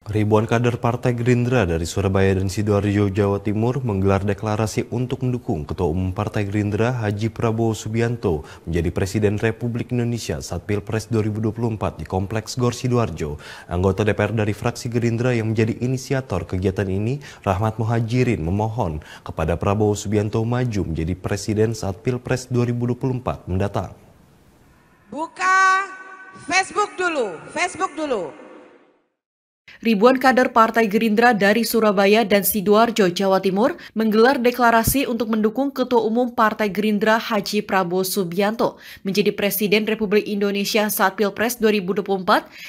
Ribuan kader Partai Gerindra dari Surabaya dan Sidoarjo, Jawa Timur menggelar deklarasi untuk mendukung Ketua Umum Partai Gerindra Haji Prabowo Subianto menjadi Presiden Republik Indonesia saat Pilpres 2024 di Kompleks Gor Sidoarjo. Anggota DPR dari fraksi Gerindra yang menjadi inisiator kegiatan ini, Rahmat Muhajirin, memohon kepada Prabowo Subianto maju menjadi Presiden saat Pilpres 2024 mendatang. Buka Facebook dulu, Facebook dulu ribuan kader Partai Gerindra dari Surabaya dan Sidoarjo, Jawa Timur menggelar deklarasi untuk mendukung Ketua Umum Partai Gerindra Haji Prabowo Subianto menjadi Presiden Republik Indonesia saat Pilpres 2024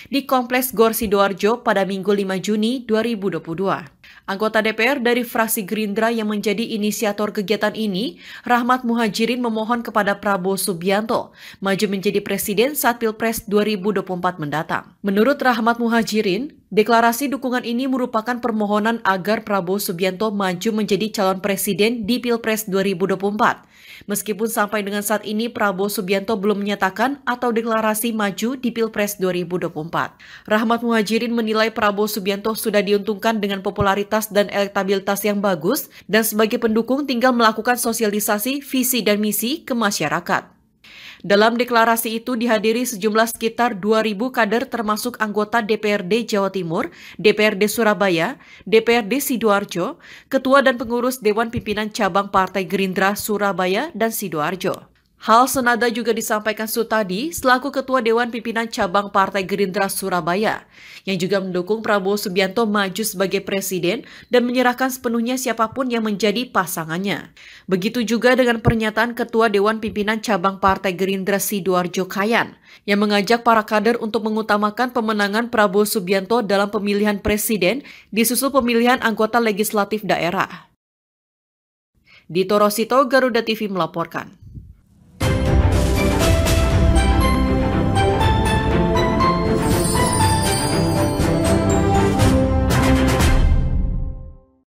di Kompleks Gor Sidoarjo pada Minggu 5 Juni 2022. Anggota DPR dari fraksi Gerindra yang menjadi inisiator kegiatan ini, Rahmat Muhajirin memohon kepada Prabowo Subianto maju menjadi presiden saat Pilpres 2024 mendatang. Menurut Rahmat Muhajirin, deklarasi dukungan ini merupakan permohonan agar Prabowo Subianto maju menjadi calon presiden di Pilpres 2024 Meskipun sampai dengan saat ini Prabowo Subianto belum menyatakan atau deklarasi maju di Pilpres 2024. Rahmat Muhajirin menilai Prabowo Subianto sudah diuntungkan dengan popularitas dan elektabilitas yang bagus dan sebagai pendukung tinggal melakukan sosialisasi visi dan misi ke masyarakat. Dalam deklarasi itu dihadiri sejumlah sekitar 2.000 kader termasuk anggota DPRD Jawa Timur, DPRD Surabaya, DPRD Sidoarjo, Ketua dan Pengurus Dewan Pimpinan Cabang Partai Gerindra Surabaya dan Sidoarjo. Hal senada juga disampaikan Sutadi selaku Ketua Dewan Pimpinan Cabang Partai Gerindra Surabaya yang juga mendukung Prabowo Subianto maju sebagai presiden dan menyerahkan sepenuhnya siapapun yang menjadi pasangannya. Begitu juga dengan pernyataan Ketua Dewan Pimpinan Cabang Partai Gerindra Sidoarjo Kayan yang mengajak para kader untuk mengutamakan pemenangan Prabowo Subianto dalam pemilihan presiden disusul pemilihan anggota legislatif daerah. Dito Rosito, Garuda TV melaporkan.